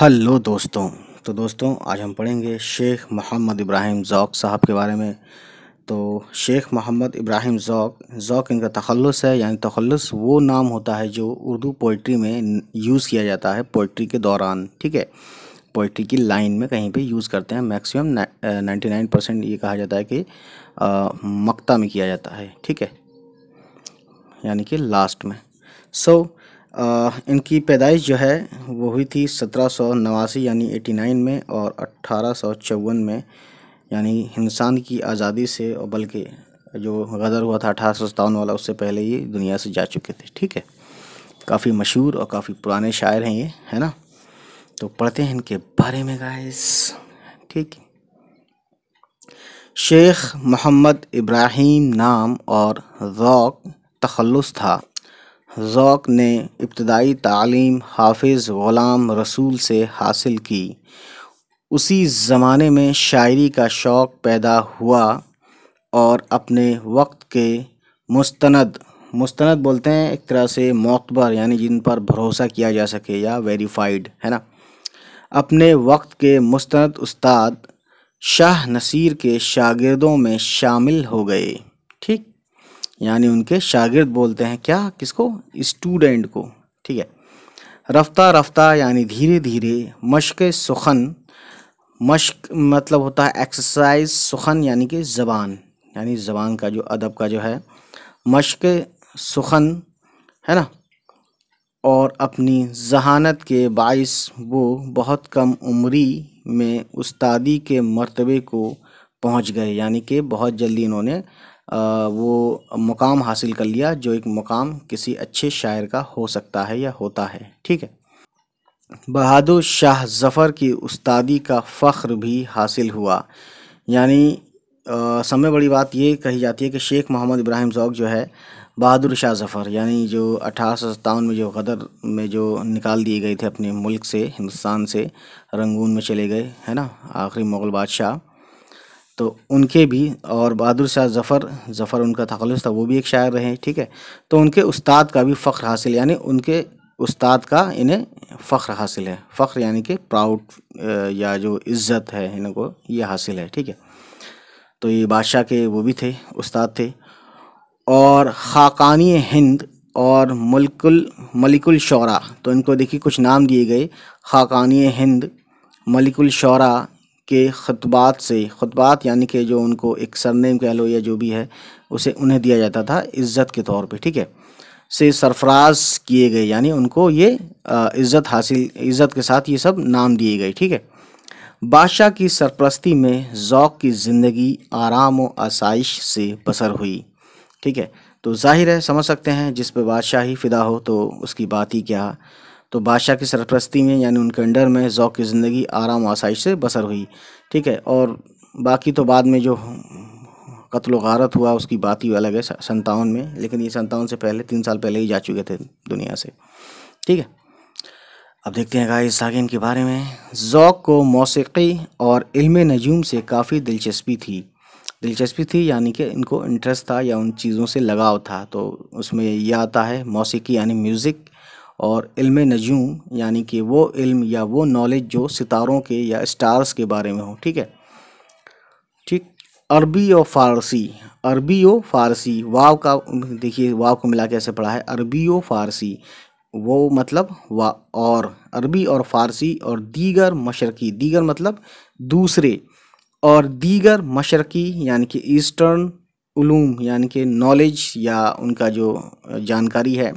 hello दोस्तों तो दोस्तों आज हम पढ़ेंगे शेख मोहम्मद इब्राहिम ज़ौक साहब के बारे में तो शेख मोहम्मद इब्राहिम ज़ौक ज़ौक इनका तखलस है यानी तखलस वो नाम होता है जो उर्दू पोइट्री में यूज़ किया जाता है पोइट्री के दौरान ठीक है पोइट्री की लाइन में कहीं पे यूज़ करते हैं मैक्सिमम नाइन्टी नाइन परसेंट ये कहा जाता है कि मक्ता में किया जाता है ठीक है यानी कि लास्ट में सो so, आ, इनकी पैदाइश जो है वो हुई थी सत्रह सौ नवासी यानी एटी नाइन में और अट्ठारह सौ चौवन में यानी हिंदुस्तान की आज़ादी से और बल्कि जो गदर हुआ था अठारह सौ सतावन वाला उससे पहले ये दुनिया से जा चुके थे ठीक है काफ़ी मशहूर और काफ़ी पुराने शायर हैं ये है ना तो पढ़ते हैं इनके बारे में गाइस ठीक है शेख मोहम्मद इब्राहिम नाम और रौक तखलस था ज़ौक़ ने इब्तदाई तालीम हाफिज़ ग़ुलाम रसूल से हासिल की उसी ज़माने में शायरी का शौक़ पैदा हुआ और अपने वक्त के मुस्तंद मुस्तंद बोलते हैं एक तरह से मोतबर यानी जिन पर भरोसा किया जा सके या वेरीफाइड है ना अपने वक्त के मुस्तंद उस्ताद शाह नसीर के शागिर्दों में शामिल हो गए यानी उनके शागिर्द बोलते हैं क्या किसको स्टूडेंट को ठीक है रफ्ता रफ्ता यानी धीरे धीरे मश्क सुखन मश्क मतलब होता है एक्सरसाइज सुखन यानी कि ज़बान यानी ज़बान का जो अदब का जो है मश्क सुखन है ना और अपनी जहानत के बायस वो बहुत कम उम्री में उस्तादी के मर्तबे को पहुंच गए यानी कि बहुत जल्दी इन्होंने वो मुक़ाम हासिल कर लिया जो एक मुक़ाम किसी अच्छे शायर का हो सकता है या होता है ठीक है बहादुर शाह ज़फ़र की उस्तादी का फ़ख्र भी हासिल हुआ यानी समय बड़ी बात ये कही जाती है कि शेख मोहम्मद इब्राहिम ज़ौक जो है बहादुर शाह ज़फ़र यानी जो अठारह में जो गदर में जो निकाल दिए गए थे अपने मुल्क से हिंदुस्तान से रंगून में चले गए है ना आखिरी मुग़ल बादशाह तो उनके भी और बहादुर शाह जफ़र जफ़र उनका तखलस था वो भी एक शायर रहे ठीक है तो उनके उस्ताद का भी फ़ख्र हासिल यानी उनके उस्ताद का इन्हें फ़ख्र हासिल है फ़ख्र यानी कि प्राउड या जो इज़्ज़त है इनको ये हासिल है ठीक है तो ये बादशाह के वो भी थे उस्ताद थे और ख़ाकानी हिंद और मलकुल मलिकुल शौरा तो इनको देखिए कुछ नाम दिए गए ख़ाकानी हिंद मलिकुल शौरा के खुतबात से खुतबात यानी कि जो उनको एक सरनेम कह लो या जो भी है उसे उन्हें दिया जाता था इज़्ज़त के तौर पे ठीक है से सरफराज किए गए यानी उनको ये इज़्ज़त हासिल इज़्ज़त के साथ ये सब नाम दिए गए ठीक है बादशाह की सरप्रस्ती में ज़ौक़ की ज़िंदगी आराम व आसाइश से बसर हुई ठीक है तो जाहिर है समझ सकते हैं जिस पर बादशाह ही फ़िदा हो तो उसकी बात ही क्या तो बादशाह की सरप्रस्ती में यानी उनके अंडर में जौक की ज़िंदगी आराम आसाइश से बसर हुई ठीक है और बाकी तो बाद में जो कत्ल गारत हुआ उसकी बात ही अलग है संतावन में लेकिन ये संतावन से पहले तीन साल पहले ही जा चुके थे दुनिया से ठीक है अब देखते हैं गाइस आगे इनके बारे में जौक को मौसीकी और इल्म नजूम से काफ़ी दिलचस्पी थी दिलचस्पी थी यानी कि इनको इंटरेस्ट था या उन चीज़ों से लगाव था तो उसमें यह आता है मौसीकी यानी म्यूज़िक और इल्म नजूम यानी कि वो इल्म या वो नॉलेज जो सितारों के या स्टार्स के बारे में हो ठीक है ठीक अरबी और फ़ारसी अरबी और फ़ारसी वाव का देखिए वाव को मिला के ऐसे पढ़ा है अरबी और फ़ारसी वो मतलब वा और अरबी और फ़ारसी और दीगर मशरकी दीगर मतलब दूसरे और दीगर मशरकी यानी कि ईस्टर्न उलूम यानी कि नॉलेज या उनका जो जानकारी है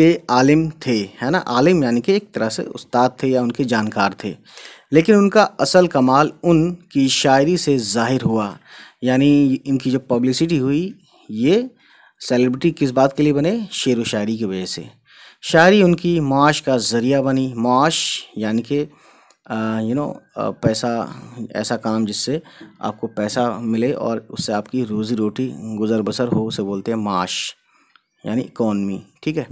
के आलिम थे है ना आलिम यानी कि एक तरह से उस्ताद थे या उनके जानकार थे लेकिन उनका असल कमाल उनकी शायरी से जाहिर हुआ यानी इनकी जो पब्लिसिटी हुई ये सेलिब्रिटी किस बात के लिए बने शेर व शायरी की वजह से शायरी उनकी माश का ज़रिया बनी माश यानी कि यू नो पैसा ऐसा काम जिससे आपको पैसा मिले और उससे आपकी रोज़ी रोटी गुज़र बसर हो उसे बोलते हैं माश यानी इकॉनमी ठीक है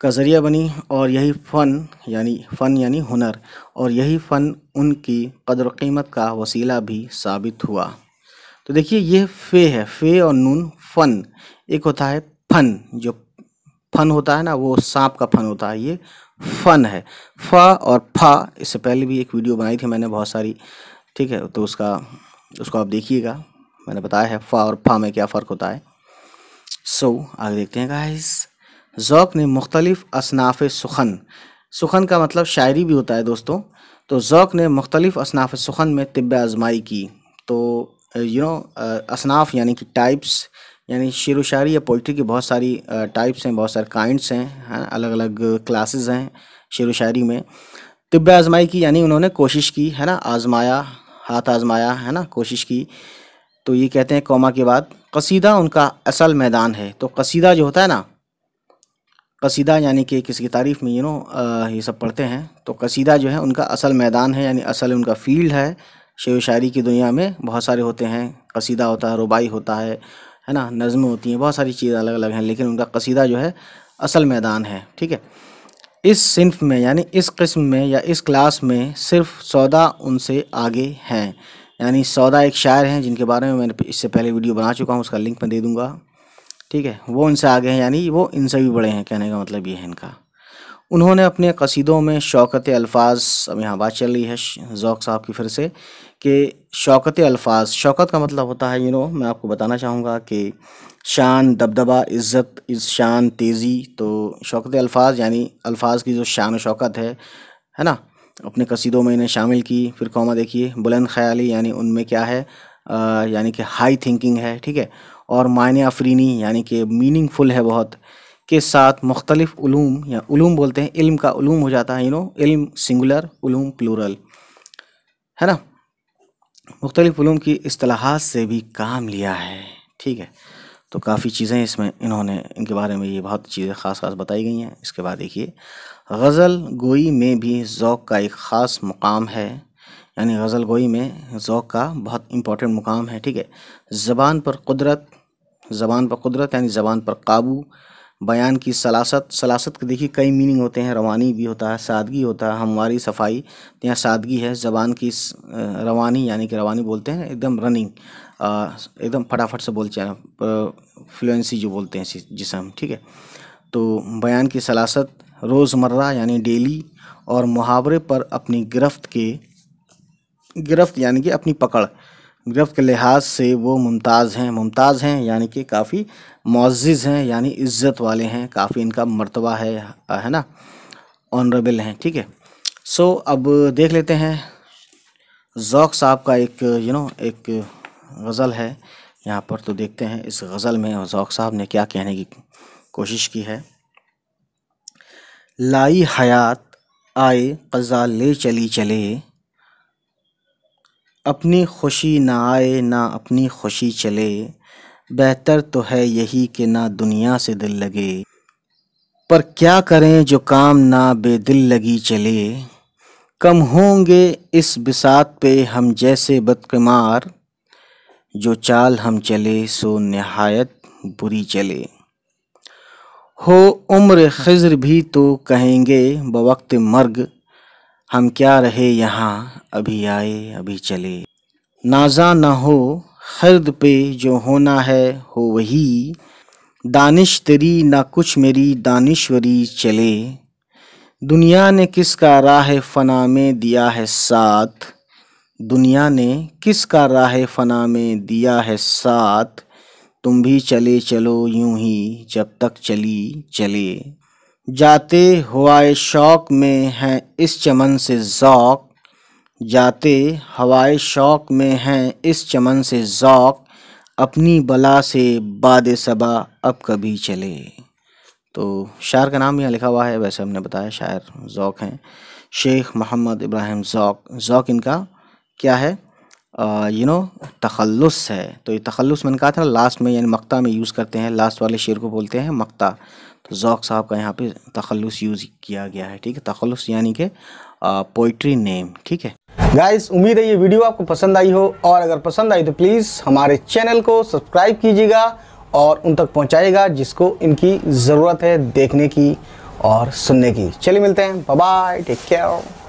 का ज़रिया बनी और यही फ़न यानी फ़न यानी हुनर और यही फ़न उनकी कदर कीमत का वसीला भी साबित हुआ तो देखिए ये फ़े है फ़े और नून फ़न एक होता है फन जो फन होता है ना वो सांप का फन होता है ये फन है फ़ और फा इससे पहले भी एक वीडियो बनाई थी मैंने बहुत सारी ठीक है तो उसका उसको आप देखिएगा मैंने बताया है फ़ और फा में क्या फ़र्क होता है सो so, आगे देखते हैं गाइस ज़ौक ने मुख्तलिफ़ असनाफ़ सुखन सुखन का मतलब शायरी भी होता है दोस्तों तो ज़ौक ने मुख्तलिफ़ असनाफ़ सुखन में तिब आज़माई की तो यू नो असनाफ यानी कि टाइप्स यानी शेर व शायरी या पोइट्री की बहुत सारी टाइप्स हैं बहुत सारे काइंड्स हैं अलग अलग क्लासेस हैं शेर व शायरी में तिब आज़माई की यानी उन्होंने कोशिश की है ना आज़माया हाथ आज़माया है ना कोशिश की तो ये कहते हैं कौमा के बाद कसीदा उनका असल मैदान है तो कसीदा जो होता है ना कसीदा यानी कि किसी की तारीफ़ में यू नो ये सब पढ़ते हैं तो कसीदा जो है उनका असल मैदान है यानी असल उनका फील्ड है शेर शायरी की दुनिया में बहुत सारे होते हैं कसीदा होता है रुबाई होता है है ना नज़में होती हैं बहुत सारी चीज़ें अलग अलग हैं लेकिन उनका कसीदा जो है असल मैदान है ठीक है इस सिंफ में यानी इस किस्म में या इस क्लास में सिर्फ सौदा उनसे आगे हैं यानी सौदा एक शायर हैं जिनके बारे में मैंने इससे पहले वीडियो बना चुका हूँ उसका लिंक मैं दे दूँगा ठीक है वो इनसे आगे हैं यानी वो इनसे भी बड़े हैं कहने का मतलब ये है इनका उन्होंने अपने कसीदों में शौकत अल्फाज अब यहाँ बात चल रही है जौक साहब की फिर से कि शौकत अल्फाज शौकत का मतलब होता है यू नो मैं आपको बताना चाहूँगा कि शान दबदबा इज़्ज़त इस शान तेज़ी तो शौकत अल्फाज यानी अल्फाज की जो शान शौकत है है ना अपने कसीदों में इन्हें शामिल की फिर कौमा देखिए बुलंद ख्याली यानी उनमें क्या है यानी कि हाई थिंकिंग है ठीक है और मायने आफरीनी यानी कि मीनिंगफुल है बहुत के साथ मुख्तलिफ ूम या बोलते हैं इल्म का उलूम हो जाता है यू नो इल्म सिंगुलर उलूम प्लूरल है ना मुख्तलिफ ूम की असलाहत से भी काम लिया है ठीक है तो काफ़ी चीज़ें इसमें इन्होंने इनके बारे में ये बहुत चीज़ें ख़ास ख़ास बताई गई हैं इसके बाद देखिए गज़ल गोई में भी ज़ौक़ का एक ख़ास मुकाम है यानी गज़ल गोई में ओक़ का बहुत इम्पोर्टेंट मुकाम है ठीक है ज़बान पर कुदरत ज़बान पर कुदरत यानी ज़बान पर काबू बयान की सलासत सलासत के देखिए कई मीनिंग होते हैं रवानी भी होता है सादगी होता है हमारी सफाई तो यहाँ सादगी है ज़बान की रवानी यानी कि रवानी बोलते हैं एकदम रनिंग एकदम फटाफट से बोलते हैं फ्लुएंसी जो बोलते हैं जिसे हम ठीक है तो बयान की सलासत रोज़मर्रा यानी डेली और मुहावरे पर अपनी गिरफ्त के गिरफ्त यानी कि अपनी पकड़ गिरफ्त के लिहाज से वो मुमताज़ हैं मुमताज़ हैं यानी कि काफ़ी मोज़ हैं यानी इज़्ज़त वाले हैं काफ़ी इनका मरतबा है है ना ऑनरेबल हैं ठीक है सो अब देख लेते हैं ज़ौक साहब का एक यू नो एक गज़ल है यहाँ पर तो देखते हैं इस गज़ल में ज़ौक साहब ने क्या कहने की कोशिश की है लाई हयात आए कज़ा ले चली चले अपनी खुशी ना आए ना अपनी खुशी चले बेहतर तो है यही कि ना दुनिया से दिल लगे पर क्या करें जो काम ना बेदिल लगी चले कम होंगे इस बिसात पे हम जैसे बदकमार जो चाल हम चले सो नहायत बुरी चले हो उम्र खज़र भी तो कहेंगे बवक्त मर्ग हम क्या रहे यहाँ अभी आए अभी चले नाजा न हो खर्द पे जो होना है हो वही दानिश तेरी ना कुछ मेरी दानिश्वरी चले दुनिया ने किसका राह फना में दिया है साथ दुनिया ने किसका राह फना में दिया है साथ तुम भी चले चलो यूं ही जब तक चली चले जाते हवाए शौक में हैं इस चमन से ज़ौक जाते हवाए शौक में हैं इस चमन से ज़ौक अपनी बला से बाद सबा अब कभी चले तो शायर का नाम यहाँ लिखा हुआ है वैसे हमने बताया शायर ज़ौक हैं शेख मोहम्मद इब्राहिम ज़ौक ज़ौक इनका क्या है यू नो तखलस है तो ये तखलस मैंने कहा था लास्ट में यानी मक्ता में यूज़ करते हैं लास्ट वाले शेर को बोलते हैं मक्ता तो ज़ौक साहब का यहाँ पे तखलुस यूज़ किया गया है ठीक है तखलुस यानी कि पोइट्री नेम ठीक है गाइस उम्मीद है ये वीडियो आपको पसंद आई हो और अगर पसंद आई तो प्लीज़ हमारे चैनल को सब्सक्राइब कीजिएगा और उन तक पहुँचाएगा जिसको इनकी ज़रूरत है देखने की और सुनने की चलिए मिलते हैं बाय टेक केयर